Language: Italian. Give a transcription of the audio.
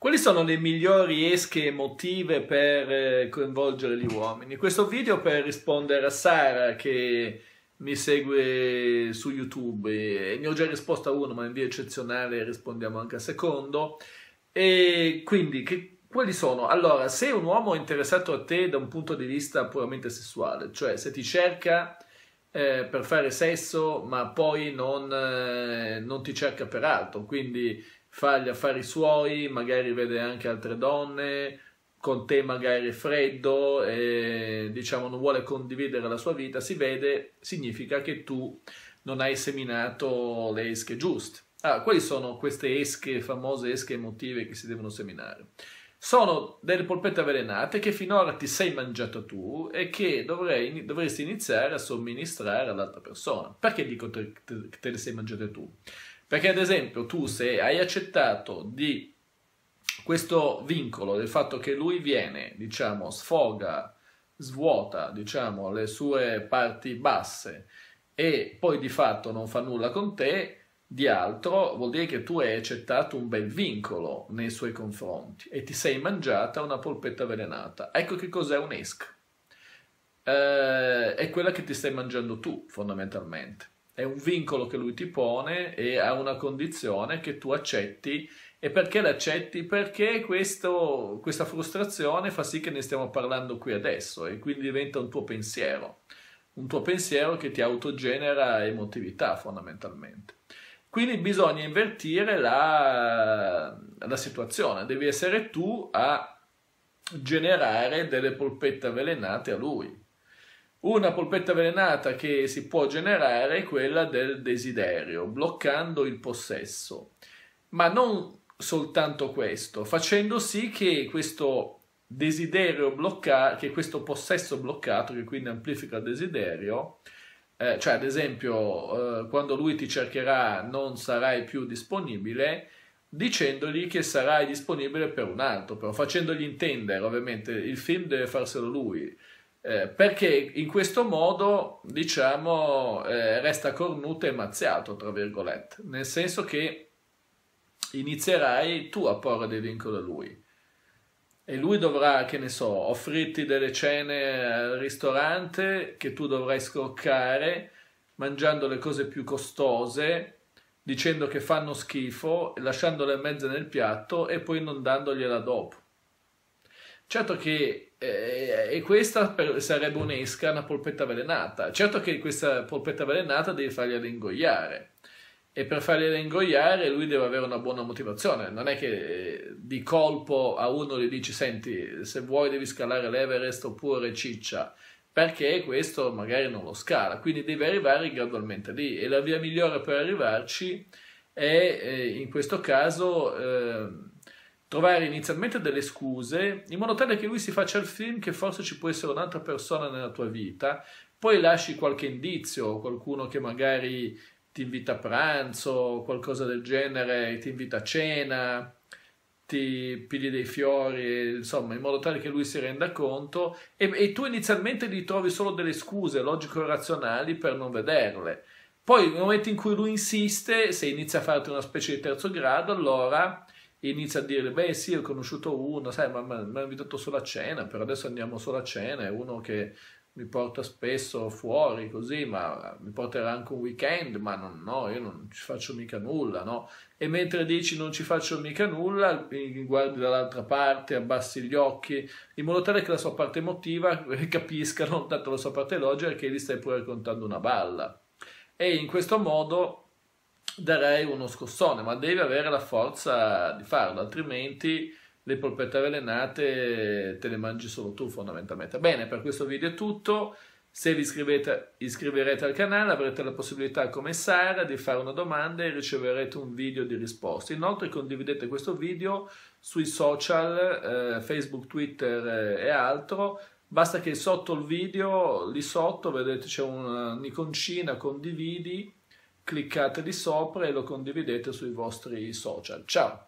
Quali sono le migliori esche emotive per eh, coinvolgere gli uomini? Questo video per rispondere a Sara che mi segue su YouTube e ne ho già risposto a uno, ma in via eccezionale rispondiamo anche a secondo. E quindi, che, quali sono? Allora, se un uomo è interessato a te da un punto di vista puramente sessuale, cioè se ti cerca eh, per fare sesso, ma poi non, eh, non ti cerca per altro, quindi fa gli affari suoi, magari vede anche altre donne, con te magari è freddo, e, diciamo non vuole condividere la sua vita, si vede, significa che tu non hai seminato le esche giuste. Ah, quali sono queste esche, famose esche emotive che si devono seminare? sono delle polpette avvelenate che finora ti sei mangiata tu e che dovrei, dovresti iniziare a somministrare all'altra persona. Perché dico te, te, te le sei mangiate tu? Perché ad esempio tu se hai accettato di questo vincolo del fatto che lui viene, diciamo, sfoga, svuota, diciamo, le sue parti basse e poi di fatto non fa nulla con te, di altro vuol dire che tu hai accettato un bel vincolo nei suoi confronti e ti sei mangiata una polpetta avvelenata. Ecco che cos'è un ESC. Eh, è quella che ti stai mangiando tu, fondamentalmente. È un vincolo che lui ti pone e ha una condizione che tu accetti. E perché l'accetti? Perché questo, questa frustrazione fa sì che ne stiamo parlando qui adesso e quindi diventa un tuo pensiero. Un tuo pensiero che ti autogenera emotività, fondamentalmente. Quindi bisogna invertire la, la situazione, devi essere tu a generare delle polpette avvelenate a lui. Una polpetta avvelenata che si può generare è quella del desiderio, bloccando il possesso, ma non soltanto questo, facendo sì che questo desiderio bloccato, che questo possesso bloccato, che quindi amplifica il desiderio, eh, cioè ad esempio eh, quando lui ti cercherà non sarai più disponibile, dicendogli che sarai disponibile per un altro, però facendogli intendere, ovviamente il film deve farselo lui, eh, perché in questo modo, diciamo, eh, resta cornuto e mazziato, tra virgolette, nel senso che inizierai tu a porre dei vincoli a lui e lui dovrà, che ne so, offrirti delle cene al ristorante che tu dovrai scoccare mangiando le cose più costose dicendo che fanno schifo, lasciandole in mezzo nel piatto e poi non dandogliela dopo. Certo che eh, e questa per, sarebbe un'esca, una polpetta avvelenata. Certo che questa polpetta avvelenata devi fargliela ingoiare e per fargliela ingoiare lui deve avere una buona motivazione. Non è che eh, di colpo a uno gli dici: Senti, se vuoi devi scalare l'Everest oppure ciccia, perché questo magari non lo scala. Quindi devi arrivare gradualmente lì e la via migliore per arrivarci è eh, in questo caso. Eh, trovare inizialmente delle scuse in modo tale che lui si faccia il film che forse ci può essere un'altra persona nella tua vita, poi lasci qualche indizio, qualcuno che magari ti invita a pranzo, qualcosa del genere, ti invita a cena, ti pigli dei fiori, insomma, in modo tale che lui si renda conto e, e tu inizialmente gli trovi solo delle scuse logico-razionali per non vederle. Poi nel momento in cui lui insiste, se inizia a farti una specie di terzo grado, allora inizia a dire, beh sì, ho conosciuto uno, sai, ma mi ha invitato solo a cena, però adesso andiamo solo a cena, è uno che mi porta spesso fuori così, ma mi porterà anche un weekend, ma non, no, io non ci faccio mica nulla, no? E mentre dici non ci faccio mica nulla, guardi dall'altra parte, abbassi gli occhi, in modo tale che la sua parte emotiva capisca non tanto la sua parte logica che gli stai pure raccontando una balla. E in questo modo darei uno scossone, ma devi avere la forza di farlo, altrimenti le polpette avvelenate te le mangi solo tu fondamentalmente. Bene, per questo video è tutto. Se vi iscrivete, iscriverete al canale avrete la possibilità come Sara di fare una domanda e riceverete un video di risposta. Inoltre condividete questo video sui social, eh, Facebook, Twitter eh, e altro. Basta che sotto il video, lì sotto, vedete c'è un'iconcina condividi, cliccate lì sopra e lo condividete sui vostri social. Ciao!